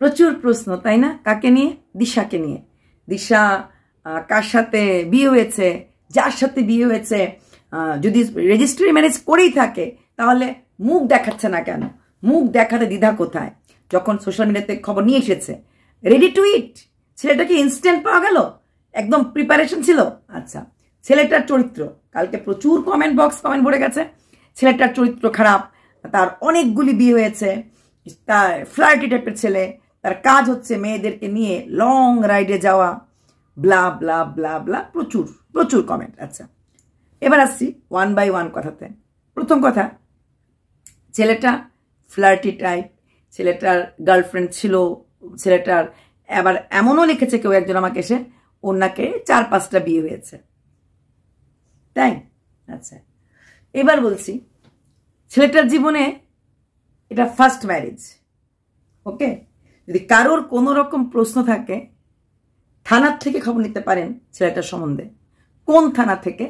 প্রচুর প্রশ্ন তাই না কাকে নিয়ে দিশাকে নিয়ে দিশা কার সাথে বিয়ে হয়েছে যার সাথে বিয়ে হয়েছে যদি রেজিস্ট্রি ম্যারেজ করেই থাকে তাহলে মুখ দেখাচ্ছে না কেন মুখ দেখাতে দ্বিধা কোথায় যখন সোশ্যাল মিডিয়াতে খবর নিয়ে এসেছে রেডি টু ইট ছেলেটা কি ইনস্ট্যান্ট পাওয়া গেল একদম প্রিপারেশন ছিল আচ্ছা ছেলেটার চরিত্র কালকে প্রচুর কমেন্ট বক্স কমেন্ট ভরে গেছে ছেলেটার চরিত্র খারাপ তার অনেকগুলি বিয়ে হয়েছে তার ফ্লার্টি টাইপের ছেলে তার কাজ হচ্ছে মেয়েদেরকে নিয়ে লং রাইডে যাওয়া ব্লা ব্লা ব্লা ব্লা প্রচুর প্রচুর কমেন্ট আচ্ছা এবার আসছি ওয়ান বাই ওয়ান কথাতে প্রথম কথা ছেলেটা ফ্লার্টি টাইপ ছেলেটার গার্লফ্রেন্ড ছিল ছেলেটার আবার এমনও লিখেছে কেউ একজন আমাকে এসে ওনাকে চার পাঁচটা বিয়ে হয়েছে তাই আচ্ছা এবার বলছি ছেলেটার জীবনে এটা ফার্স্ট ম্যারেজ ওকে যদি কারোর কোনো রকম প্রশ্ন থাকে থানার থেকে খবর নিতে পারেন ছেলেটার সম্বন্ধে কোন থানা থেকে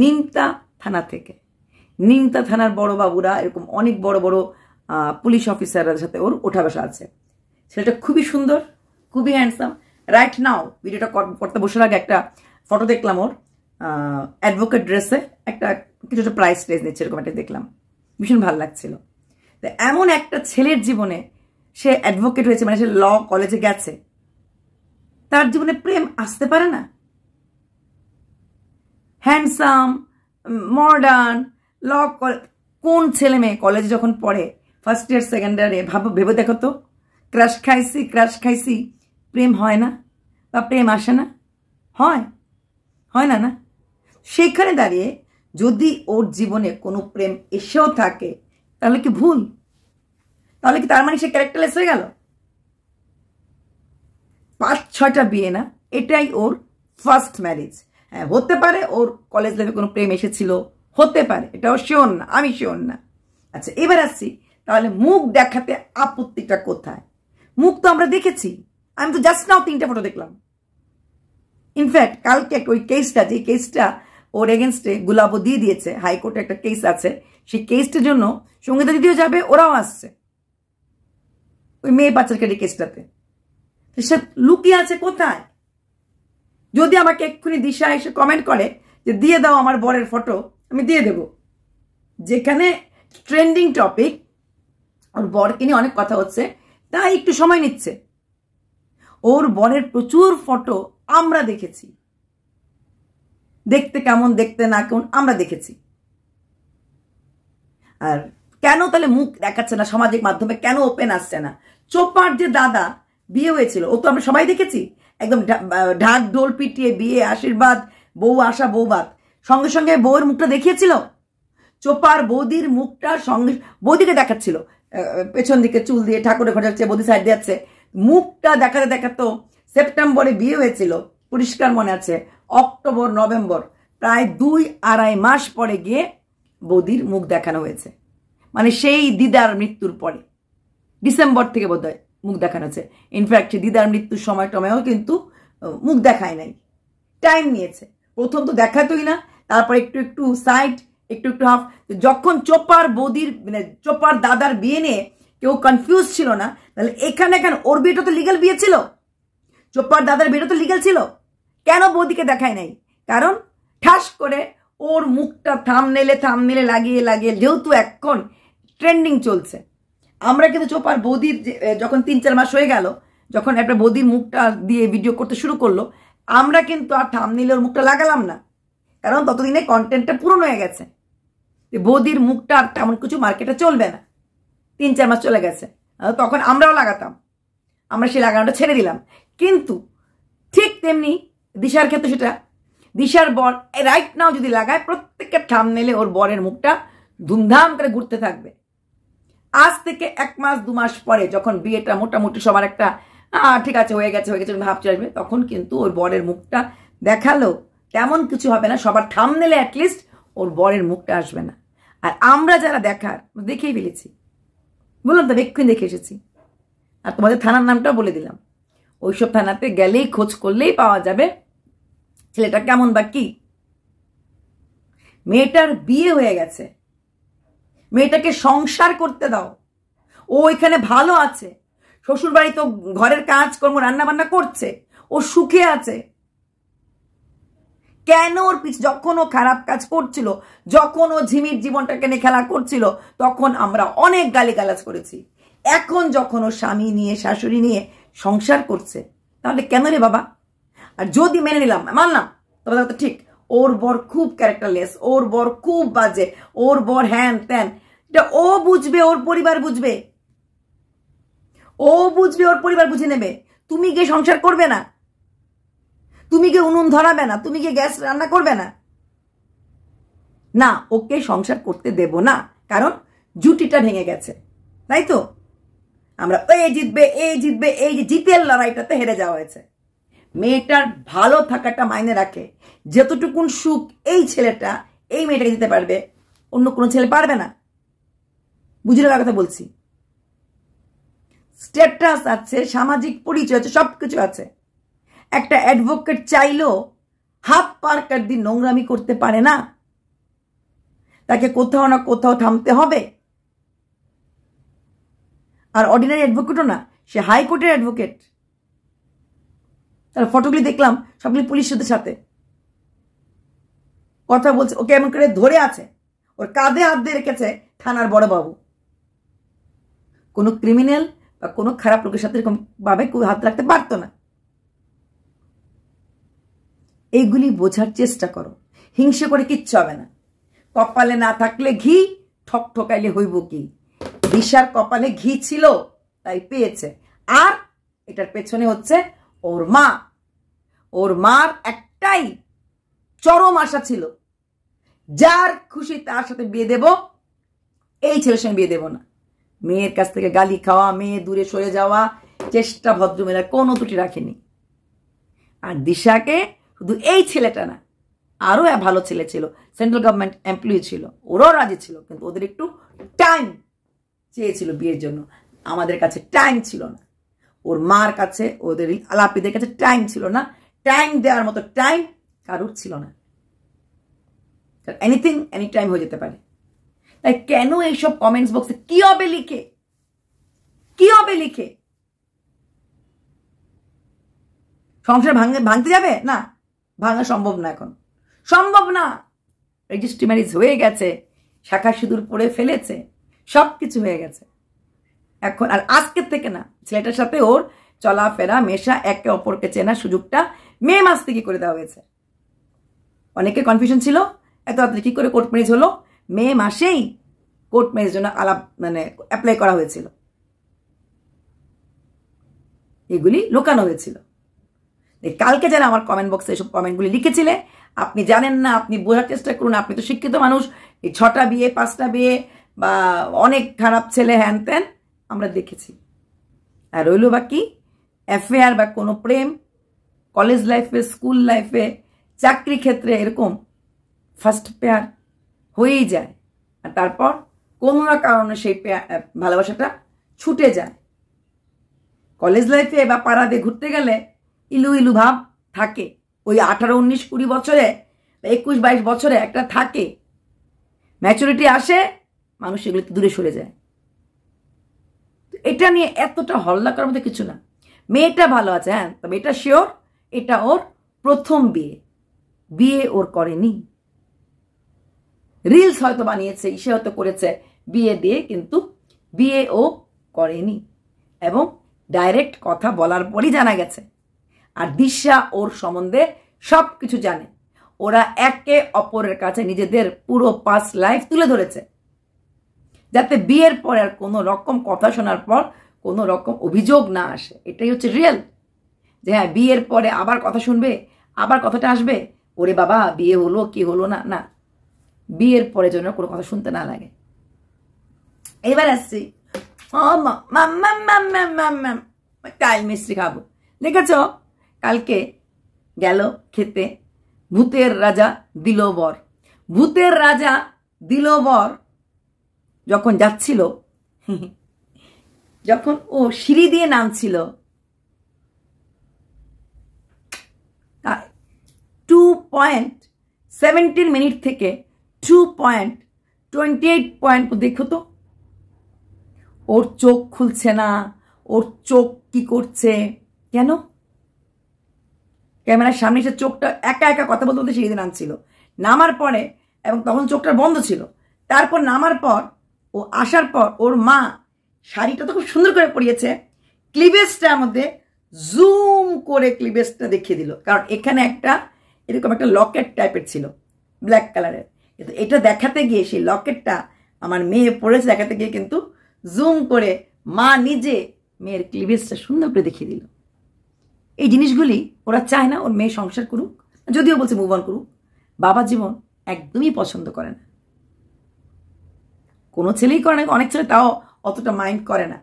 নিমতা থানা থেকে নিমতা থানার বড় বাবুরা এরকম অনেক বড় বড় পুলিশ অফিসারদের সাথে ওর ওঠা বসা আছে ছেলেটা খুবই সুন্দর খুবই হ্যান্ডসাম রাইট নাও ভিডিওটা করতে বসার আগে একটা ফটো দেখলাম ওর অ্যাডভোকেট ড্রেসে একটা কিছুটা প্রাইস টাইজ নিচ্ছে এরকম একটা দেখলাম ভীষণ ভালো লাগছিল এমন একটা ছেলের জীবনে সে অ্যাডভোকেট হয়েছে মানে সে ল কলেজে গেছে তার জীবনে প্রেম আসতে পারে না হ্যান্ডসাম মডার্ন ল কোন ছেলে মেয়ে কলেজে যখন পড়ে ফার্স্ট ইয়ার সেকেন্ড ইয়ারে ভাব ভেবে দেখো তো ক্রাশ খাইছি ক্রাশ খাইছি প্রেম হয় না বা প্রেম আসে না হয় হয় না না সেখানে দাঁড়িয়ে যদি ওর জীবনে কোনো প্রেম এসেও থাকে তাহলে কি ভুল তাহলে কি তার মানে সে ক্যারেক্টারলেস হয়ে গেল পাঁচ ছয়টা বিয়ে না এটাই ওর ফার্স্ট ম্যারেজ হ্যাঁ হতে পারে ওর কলেজ লাইফে কোনো প্রেম এসেছিল হতে পারে এটাও শিওর না আমি শিওর না আচ্ছা এবার আসছি তাহলে মুখ দেখাতে আপত্তিটা কোথায় মুখ তো আমরা দেখেছি আমি তো জাস্ট নাও তিনটা ফটো দেখলাম ইনফ্যাক্ট কালকে একটা ওই কেসটা যে কেসটা ওর এগেনস্টে গুলাবো দিয়ে দিয়েছে হাইকোর্টে একটা কেস আছে সেই কেসটার জন্য সঙ্গীতা দিদিও যাবে ওরাও আসছে ওই মেয়ে পাচারকারী কেসটাতে সে লুকিয়ে আছে কোথায় যদি আমাকে এক্ষুনি দিশা এসে কমেন্ট করে যে দিয়ে দাও আমার বরের ফটো আমি দিয়ে দেব যেখানে ট্রেন্ডিং টপিক ওর বরকে নিয়ে অনেক কথা হচ্ছে তাই একটু সময় নিচ্ছে ওর বরের প্রচুর ফটো আমরা দেখেছি দেখতে কেমন দেখতে না কেমন আমরা দেখেছি আর কেন তাহলে মুখ দেখাচ্ছে না সামাজিক মাধ্যমে কেন ওপেন আসছে না চোপার যে দাদা বিয়ে হয়েছিল ও তো আমরা সবাই দেখেছি একদম ঢাক ঢোল পিটিয়ে বিয়ে আশীর্বাদ বউ আসা বৌবাদ সঙ্গে সঙ্গে বউয়ের মুখটা দেখিয়েছিল চোপার বৌদির মুখটা সঙ্গে বৌদিকে দেখাচ্ছিল পেছন দিকে চুল দিয়ে ঠাকুরে ঘটাচ্ছে বৌদি সাইড যাচ্ছে মুখটা দেখাতে দেখাতো সেপ্টেম্বরে বিয়ে হয়েছিল পরিষ্কার মনে আছে অক্টোবর নভেম্বর প্রায় দুই আড়াই মাস পরে গিয়ে বৌদির মুখ দেখানো হয়েছে মানে সেই দিদার মৃত্যুর পরে ডিসেম্বর থেকে বোধ মুখ দেখানো হচ্ছে ইনফ্যাক্ট দিদার মৃত্যুর সময় টমেও কিন্তু মুখ দেখায় নাই টাইম নিয়েছে প্রথম তো দেখাতোই না তারপর একটু একটু সাইড একটু একটু হাফ যখন চোপার বৌদির মানে চোপার দাদার বিয়ে নিয়ে কেউ কনফিউজ ছিল না তাহলে এখানে এখানে ওর বিয়েটা তো লিগাল বিয়ে ছিল চোপার দাদার বিয়েটা তো লিগাল ছিল কেন বৌদিকে দেখায় নাই কারণ ঠাস করে ওর মুখটা থাম নেলে থাম নেলে লাগিয়ে লাগিয়ে যেহেতু এখন ট্রেন্ডিং চলছে আমরা কিন্তু চোপার বৌদির যখন তিন চার মাস হয়ে গেল যখন একটা বৌদির মুখটা দিয়ে ভিডিও করতে শুরু করলো আমরা কিন্তু আর নিলে ওর মুখটা লাগালাম না কারণ ততদিনে কন্টেন্টটা পূরণ হয়ে গেছে বৌদির মুখটা আর তেমন কিছু মার্কেটে চলবে না তিন চার মাস চলে গেছে তখন আমরাও লাগাতাম আমরা সেই লাগানোটা ছেড়ে দিলাম কিন্তু ঠিক তেমনি দিশার ক্ষেত্রে সেটা দিশার বর রাইট নাও যদি লাগায় প্রত্যেকের থাম নিলে ওর বরের মুখটা ধুমধাম করে ঘুরতে থাকবে আজ থেকে এক মাস দু মাস পরে যখন বিয়েটা মোটামুটি সবার একটা ঠিক আছে হয়ে গেছে হয়ে গেছে ভাব চলে তখন কিন্তু ওর বরের মুখটা দেখালো তেমন কিছু হবে না সবার নিলে অ্যাটলিস্ট ওর বরের মুখটা আসবে না আর আমরা যারা দেখার দেখেই ফেলেছি বললাম তো বেক্ষণ দেখে এসেছি আর তোমাদের থানার নামটাও বলে দিলাম ওইসব থানাতে গেলেই খোঁজ করলেই পাওয়া যাবে ছেলেটা কেমন বা কি মেয়েটার বিয়ে হয়ে গেছে মেয়েটাকে সংসার করতে দাও ও এখানে ভালো আছে শ্বশুর বাড়ি তো ঘরের কাজকর্ম রান্নাবান্না করছে ও সুখে আছে কেন ওর পিছ যখন ও খারাপ কাজ করছিল যখন ও ঝিমির জীবনটাকে নিয়ে খেলা করছিল তখন আমরা অনেক গালিগালাজ করেছি এখন যখন ও স্বামী নিয়ে শাশুড়ি নিয়ে সংসার করছে তাহলে কেন রে বাবা আর যদি মেনে নিলাম মানলাম তবে তো ঠিক ওর বর খুব ক্যারেক্টারলেস ওর বর খুব বাজে ওর বর হ্যান ত্যান এটা ও বুঝবে ওর পরিবার বুঝবে ও বুঝবে ওর পরিবার বুঝে নেবে তুমি গিয়ে সংসার করবে না তুমি গিয়ে উনুন ধরাবে না তুমি গিয়ে গ্যাস রান্না করবে না না ওকে সংসার করতে দেব না কারণ জুটিটা ভেঙে গেছে তাই তো আমরা এ জিতবে এ জিতবে এই জিতের লড়াইটাতে হেরে যাওয়া হয়েছে মেয়েটার ভালো থাকাটা মাইনে রাখে যতটুকুন সুখ এই ছেলেটা এই মেয়েটাকে দিতে পারবে অন্য কোনো ছেলে পারবে না বুঝলে আমার কথা বলছি স্ট্যাটাস আছে সামাজিক পরিচয় আছে সব কিছু আছে একটা অ্যাডভোকেট চাইলেও হাফ পার্কার দিয়ে নোংরামি করতে পারে না তাকে কোথাও না কোথাও থামতে হবে আর অর্ডিনারি অ্যাডভোকেটও না সে হাইকোর্টের অ্যাডভোকেট তার ফটোগুলি দেখলাম সবগুলি পুলিশদের সাথে কথা বলছে ওকে এমন করে ধরে আছে ওর কাঁধে হাত দিয়ে রেখেছে থানার বড় বাবু কোনো ক্রিমিনাল বা কোনো খারাপ লোকের সাথে এরকম ভাবে কেউ হাত রাখতে পারতো না এইগুলি বোঝার চেষ্টা করো হিংসে করে কিচ্ছু হবে না কপালে না থাকলে ঘি ঠক ঠকাইলে হইব কি দিশার কপালে ঘি ছিল তাই পেয়েছে আর এটার পেছনে হচ্ছে ওর মা ওর মার একটাই চরম আশা ছিল যার খুশি তার সাথে বিয়ে দেব এই ছেলের সঙ্গে বিয়ে দেব না মেয়ের কাছ থেকে গালি খাওয়া মেয়ে দূরে সরে যাওয়া চেষ্টা ভদ্রমেলার কোনো ত্রুটি রাখেনি আর দিশাকে শুধু এই ছেলেটা না আরও ভালো ছেলে ছিল সেন্ট্রাল গভর্নমেন্ট এমপ্লয়ি ছিল ওরাও রাজি ছিল কিন্তু ওদের একটু টাইম চেয়েছিল বিয়ের জন্য আমাদের কাছে টাইম ছিল না ওর মার কাছে ওদের আলাপিদের কাছে ট্যাং ছিল না ট্যাং দেওয়ার মতো টাইম কারুর ছিল না এনিথিং এনি টাইম হয়ে যেতে পারে তাই কেন এইসব কমেন্টস বক্সে কি হবে লিখে কি হবে লিখে সংসার ভাঙে ভাঙতে যাবে না ভাঙা সম্ভব না এখন সম্ভব না রেজিস্ট্রি ম্যারিজ হয়ে গেছে শাখা সিঁদুর পরে ফেলেছে সব কিছু হয়ে গেছে এখন আর আজকের থেকে না ছেলেটার সাথে ওর চলাফেরা মেশা একে অপরকে চেনার সুযোগটা মে মাস থেকে করে দেওয়া হয়েছে অনেকের কনফিউশন ছিল এত তাড়াতাড়ি কী করে কোর্ট ম্যারেজ হলো মে মাসেই কোর্ট ম্যারেজের জন্য আলাপ মানে অ্যাপ্লাই করা হয়েছিল এগুলি লোকানো হয়েছিল কালকে যারা আমার কমেন্ট বক্সে এসব কমেন্টগুলি লিখেছিলে আপনি জানেন না আপনি বোঝার চেষ্টা করুন আপনি তো শিক্ষিত মানুষ এই ছটা বিয়ে পাঁচটা বিয়ে বা অনেক খারাপ ছেলে হ্যান ত্যান আমরা দেখেছি আর রইল বাকি অ্যাফেয়ার বা কোনো প্রেম কলেজ লাইফে স্কুল লাইফে চাকরি ক্ষেত্রে এরকম ফার্স্ট পেয়ার হয়েই যায় আর তারপর কোনো না কারণে সেই ভালোবাসাটা ছুটে যায় কলেজ লাইফে বা পাড়াতে ঘুরতে গেলে ইলু ইলু ভাব থাকে ওই আঠারো উনিশ কুড়ি বছরে বা একুশ বাইশ বছরে একটা থাকে ম্যাচুরিটি আসে মানুষ এগুলো দূরে সরে যায় এটা নিয়ে এতটা হল্লা করার মধ্যে কিছু না মেয়েটা ভালো আছে হ্যাঁ তবে এটা শিওর এটা ওর প্রথম বিয়ে বিয়ে ওর করেনি রিলস হয়তো বানিয়েছে সে হয়তো করেছে বিয়ে দিয়ে কিন্তু বিয়ে ও করেনি এবং ডাইরেক্ট কথা বলার পরই জানা গেছে আর দিশা ওর সম্বন্ধে সব কিছু জানে ওরা একে অপরের কাছে নিজেদের পুরো পাস লাইফ তুলে ধরেছে যাতে বিয়ের পর আর কোনো রকম কথা শোনার পর কোনো রকম অভিযোগ না আসে এটাই হচ্ছে রিয়েল যে হ্যাঁ বিয়ের পরে আবার কথা শুনবে আবার কথাটা আসবে ওরে বাবা বিয়ে হলো কি হলো না না বিয়ের পরে যেন কোনো কথা শুনতে না লাগে এবার আসছি কাল মিস্ত্রি খাবো দেখেছ কালকে গেল খেতে ভূতের রাজা দিল বর ভূতের রাজা দিল বর যখন যাচ্ছিল যখন ও সিঁড়ি দিয়ে নামছিল টু পয়েন্ট সেভেন্টিন মিনিট থেকে two point twenty eight point দেখো তো ওর চোখ খুলছে না ওর চোখ কি করছে কেন ক্যামেরার সামনে এসে চোখটা একা একা কথা বলতে বলতে সিঁড়িতে নামছিল নামার পরে এবং তখন চোখটা বন্ধ ছিল তারপর নামার পর ও আসার পর ওর মা শাড়িটা তো খুব সুন্দর করে পরিয়েছে ক্লিভেজটার মধ্যে জুম করে ক্লিভেজটা দেখিয়ে দিল কারণ এখানে একটা এরকম একটা লকেট টাইপের ছিল ব্ল্যাক কালারের কিন্তু এটা দেখাতে গিয়ে সেই লকেটটা আমার মেয়ে পড়েছে দেখাতে গিয়ে কিন্তু জুম করে মা নিজে মেয়ের ক্লিভেজটা সুন্দর করে দেখিয়ে দিল এই জিনিসগুলি ওরা চায় না ওর মেয়ে সংসার করুক যদিও বলছে মুভ অন করুক বাবা জীবন একদমই পছন্দ করে না কোনো ছেলেই করে না অনেক ছেলে তাও অতটা মাইন্ড করে না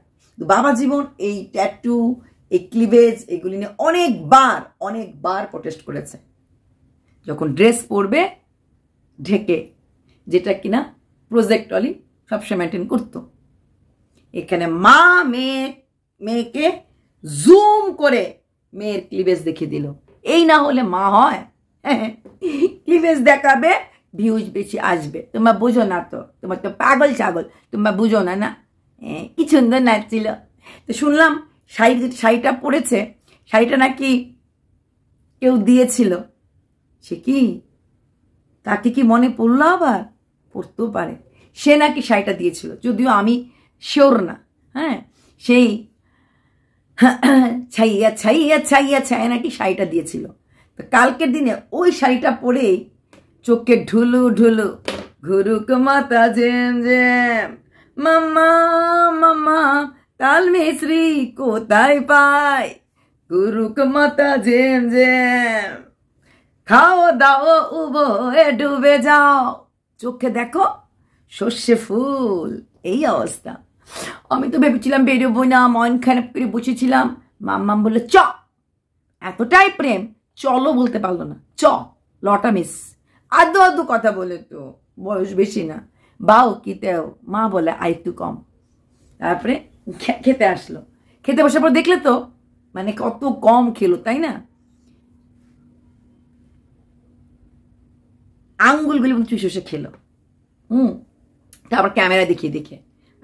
বাবা জীবন এই ট্যাটু এই ক্লিভেজ এগুলি নিয়ে অনেকবার অনেকবার প্রোটেস্ট করেছে যখন ড্রেস পরবে ঢেকে যেটা কিনা প্রজেক্ট অলি সবসময় মেনটেন করত এখানে মা মেয়ে মেয়েকে জুম করে মেয়ের ক্লিভেজ দেখিয়ে দিল এই না হলে মা হয় ক্লিভেজ হ্যাঁ, হ্যাঁ। দেখাবে ভিউজ বেশি আসবে তোমরা বুঝো না তো তোমার তো পাগল ছাগল তোমরা বুঝো না না কি সুন্দর নাচছিল তো শুনলাম শাড়ি শাড়িটা পরেছে শাড়িটা নাকি কেউ দিয়েছিল সে কি তাকে কি মনে পড়লো আবার পড়তেও পারে সে নাকি শাড়িটা দিয়েছিল যদিও আমি শিওর না হ্যাঁ সেই ছাইয়া ছাইয়া ছাইয়া ছাইয়া নাকি শাড়িটা দিয়েছিল তো কালকের দিনে ওই শাড়িটা পরেই চোখে ঢুলু ঢুলু ঘুরুক মাতা জেম জেম মাম্মা মাম্মা তাল মিশ্রি কোথায় পাই গুরুক মাতা জেম জেম খাও দাও উভয়ে ডুবে যাও চোখে দেখো সর্ষে ফুল এই অবস্থা আমি তো ভেবেছিলাম বেরোবো না মন খারাপ করে বসেছিলাম মাম্মাম বললো চ এতটাই প্রেম চলো বলতে পারলো না চ লটা মিস আদো আদৌ কথা বলে তো বয়স বেশি না বাও কিতেও মা বলে আর একটু কম তারপরে খেতে আসলো খেতে বসার পর দেখলে তো মানে কত কম খেলো তাই না আঙ্গুলগুলি চুষে চুষে খেলো হুম তারপর ক্যামেরা দেখিয়ে দেখে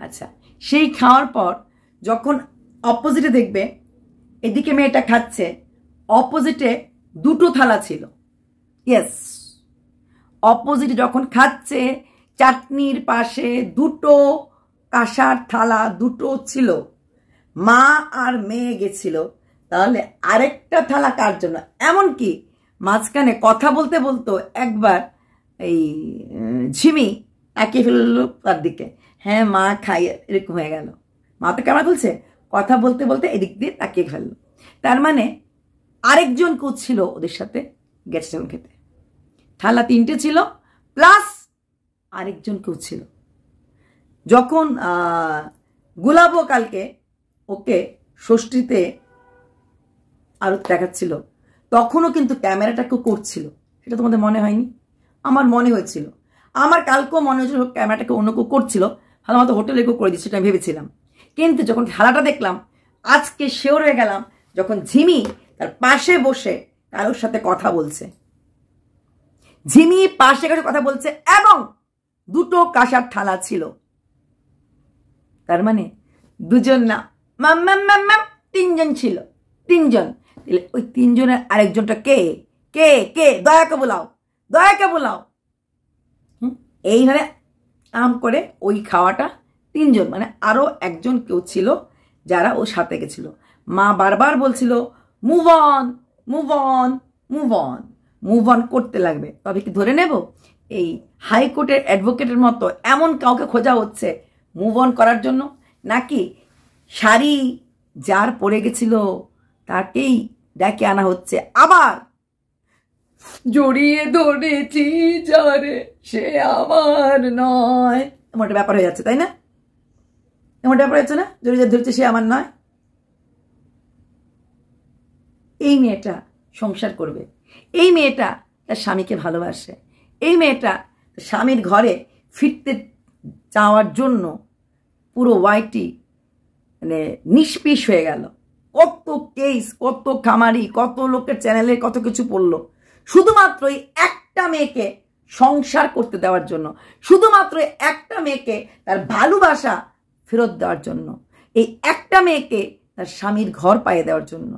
আচ্ছা সেই খাওয়ার পর যখন অপোজিটে দেখবে এদিকে মেয়েটা খাচ্ছে অপোজিটে দুটো থালা ছিল ইয়েস অপোজিট যখন খাচ্ছে চাটনির পাশে দুটো কাঁসার থালা দুটো ছিল মা আর মেয়ে গেছিল তাহলে আরেকটা থালা কার জন্য এমনকি মাঝখানে কথা বলতে বলতো একবার এই ঝিমি তাকিয়ে ফেলল তার দিকে হ্যাঁ মা খাই এরকম হয়ে গেল মা তো কেমন বলছে কথা বলতে বলতে এদিক দিয়ে তাকিয়ে ফেললো তার মানে আরেকজন কোচ ছিল ওদের সাথে গেছে খেতে থালা তিনটে ছিল প্লাস আরেকজন কেউ ছিল যখন গুলাবো কালকে ওকে ষষ্ঠীতে আরো দেখাচ্ছিল তখনও কিন্তু ক্যামেরাটা কেউ করছিল সেটা তোমাদের মনে হয়নি আমার মনে হয়েছিল আমার কালকেও মনে হয়েছিল ক্যামেরাটাকে অন্য কেউ করছিল ভালো মতো হোটেলে কেউ করে দিচ্ছে সেটা আমি ভেবেছিলাম কিন্তু যখন খেলাটা দেখলাম আজকে শেওর হয়ে গেলাম যখন ঝিমি তার পাশে বসে কারোর সাথে কথা বলছে ঝিমি পাশে কাছে কথা বলছে এবং দুটো কাঁসার থালা ছিল তার মানে দুজন না ম্যাম ম্যাম ম্যাম ম্যাম তিনজন ছিল তিনজন তাহলে ওই তিনজনের আরেকজনটা কে কে কে দয়াকে বোলাও দয়াকে বোলাও এইভাবে আম করে ওই খাওয়াটা তিনজন মানে আরও একজন কেউ ছিল যারা ওর সাথে গেছিল মা বারবার বলছিল move on move on move on move on করতে লাগবে তবে কি ধরে নেব এই হাইকোর্টের অ্যাডভোকেটের মতো এমন কাউকে খোঁজা হচ্ছে মুভ অন করার জন্য নাকি শাড়ি যার পরে গেছিল তাকেই ডাকে আনা হচ্ছে আবার জড়িয়ে ধরেছি যারে সে আমার নয় এমন একটা ব্যাপার হয়ে যাচ্ছে তাই না এমন ব্যাপার হয়েছে না জড়িয়ে ধরেছে সে আমার নয় এই মেয়েটা সংসার করবে এই মেয়েটা তার স্বামীকে ভালোবাসে এই মেয়েটা স্বামীর ঘরে ফিরতে যাওয়ার জন্য পুরো ওয়াইটি মানে নিষ্পিস হয়ে গেল কত কেস কত খামারি কত লোকের চ্যানেলে কত কিছু পড়লো শুধুমাত্র এই একটা মেয়েকে সংসার করতে দেওয়ার জন্য শুধুমাত্র একটা মেয়েকে তার ভালোবাসা ফেরত দেওয়ার জন্য এই একটা মেয়েকে তার স্বামীর ঘর পায়ে দেওয়ার জন্য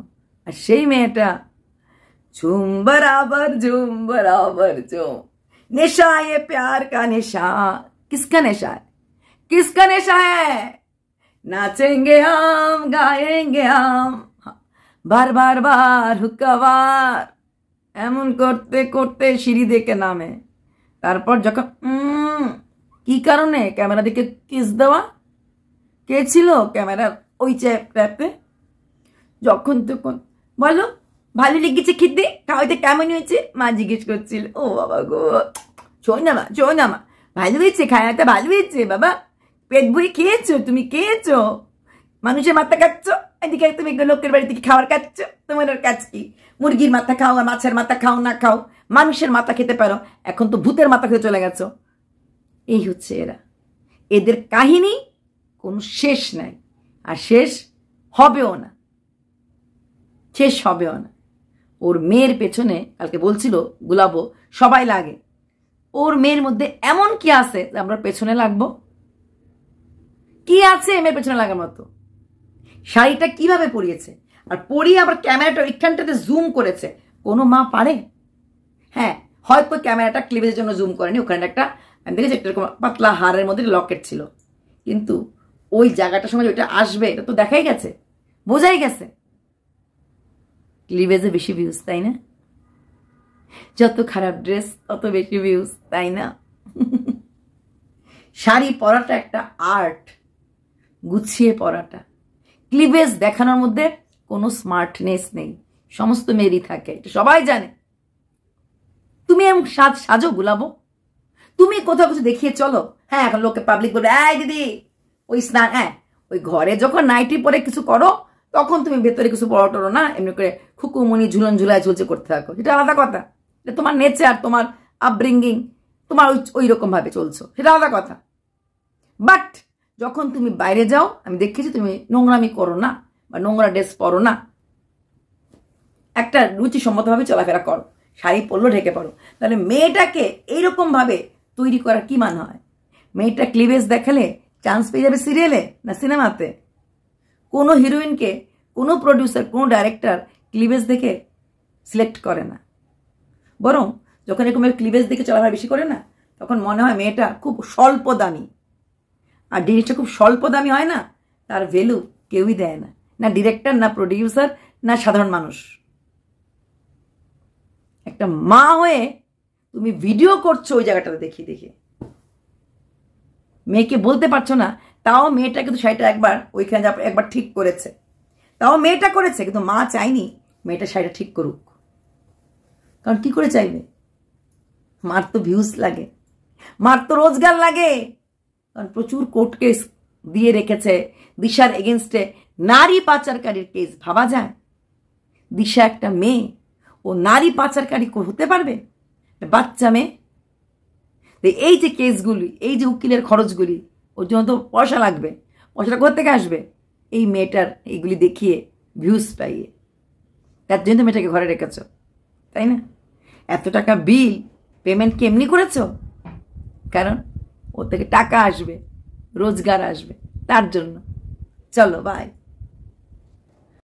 আর সেই মেয়েটা झूम बराबर झूम बराबर झूम निशा ये प्यार का निशा किसका निशा है किसका निशा है नाचेंगे हम गाएंगे हम हाँ, बार बार बार हुक्कावार एम करते करते सीढ़ी दे के नाम है तरपर जख की कारण कैमरा देखे किस देवा कैमरा ओ चैपे जख तक बोलो ভালো লেগেছে খেতে খাওয়াতে কেমন হয়েছে মা জিজ্ঞেস করছিল ও বাবা গো শোনা মা শোনা মা ভালো হয়েছে খানাটা ভালো হয়েছে বাবা পেট বই খেয়েছো তুমি খেয়েছো মানুষের মাথা কাটছো এদিকে তুমি লোকের বাড়ি থেকে খাওয়ার খাচ্ছ তোমার আর কাজ কি মুরগির মাথা খাও আর মাছের মাথা খাও না খাও মানুষের মাথা খেতে পারো এখন তো ভূতের মাথা খেতে চলে গেছো এই হচ্ছে এরা এদের কাহিনী কোনো শেষ নাই আর শেষ হবেও না শেষ হবেও না ওর মেয়ের পেছনে কালকে বলছিল গুলাবো সবাই লাগে ওর মেয়ের মধ্যে এমন কি আছে যে আমরা পেছনে লাগবো কি আছে এমের পেছনে লাগার মতো শাড়িটা কিভাবে পরিয়েছে আর পরিয়ে আবার ক্যামেরাটা ওইখানটাতে জুম করেছে কোনো মা পারে হ্যাঁ হয়তো ক্যামেরাটা ক্লিপের জন্য জুম করেনি ওখানে একটা আমি দেখেছি একটা পাতলা হারের মধ্যে লকেট ছিল কিন্তু ওই জায়গাটার সময় ওইটা আসবে এটা তো দেখাই গেছে বোঝাই গেছে ক্লিভেজে বেশি ভিউজ তাই না যত খারাপ ড্রেস তত বেশি ভিউজ তাই না শাড়ি পরাটা একটা আর্ট গুছিয়ে পরাটা ক্লিভেজ দেখানোর মধ্যে কোনো স্মার্টনেস নেই সমস্ত মেয়েরই থাকে এটা সবাই জানে তুমি এম সাজ সাজো গুলাবো তুমি কোথাও কিছু দেখিয়ে চলো হ্যাঁ এখন লোকে পাবলিক বলবে এই দিদি ওই স্নান হ্যাঁ ওই ঘরে যখন নাইটি পরে কিছু করো তখন তুমি ভেতরে কিছু বড় টড়ো না এমনি করে খুকুমনি ঝুলন ঝুলায় ঝুলছে করতে থাকো এটা আলাদা কথা এটা তোমার নেচার তোমার আপব্রিঙ্গিং তোমার ওই ওই রকমভাবে চলছো সেটা আলাদা কথা বাট যখন তুমি বাইরে যাও আমি দেখেছি তুমি নোংরামি করো না বা নোংরা ড্রেস পরো না একটা রুচিসম্মতভাবে চলাফেরা করো শাড়ি পরলো ঢেকে পড়ো তাহলে মেয়েটাকে এইরকমভাবে তৈরি করার কি মান হয় মেয়েটা ক্লিভেজ দেখালে চান্স পেয়ে যাবে সিরিয়ালে না সিনেমাতে কোনো হিরোইনকে কোনো প্রডিউসার কোনো ডাইরেক্টর ক্লিভেজ দেখে সিলেক্ট করে না বরং যখন এরকম ক্লিভেজ দেখে চলাফেরা বেশি করে না তখন মনে হয় মেয়েটা খুব স্বল্প দামি আর জিনিসটা খুব স্বল্প দামি হয় না তার ভ্যালু কেউই দেয় না না ডিরেক্টর না প্রডিউসার না সাধারণ মানুষ একটা মা হয়ে তুমি ভিডিও করছো ওই জায়গাটাতে দেখি দেখে মেয়েকে বলতে পারছো না তাও মেয়েটা কিন্তু সেটা একবার ওইখানে একবার ঠিক করেছে তাও মেয়েটা করেছে কিন্তু মা চায়নি মেয়েটা শাড়িটা ঠিক করুক কারণ কি করে চাইবে মার তো ভিউজ লাগে মার তো রোজগার লাগে কারণ প্রচুর কোর্ট কেস দিয়ে রেখেছে দিশার এগেনস্টে নারী পাচারকারীর কেস ভাবা যায় দিশা একটা মেয়ে ও নারী পাচারকারী হতে পারবে বাচ্চা মেয়ে এই যে কেসগুলি এই যে উকিলের খরচগুলি ওর জন্য তো পয়সা লাগবে পয়সাটা কোথা থেকে আসবে এই মেয়েটার এইগুলি দেখিয়ে ভিউজ পাইয়ে তার জন্য তুমি এটাকে ঘরে রেখেছ তাই না এত টাকা বিল পেমেন্ট কি এমনি করেছো কারণ ওর থেকে টাকা আসবে রোজগার আসবে তার জন্য চলো বাই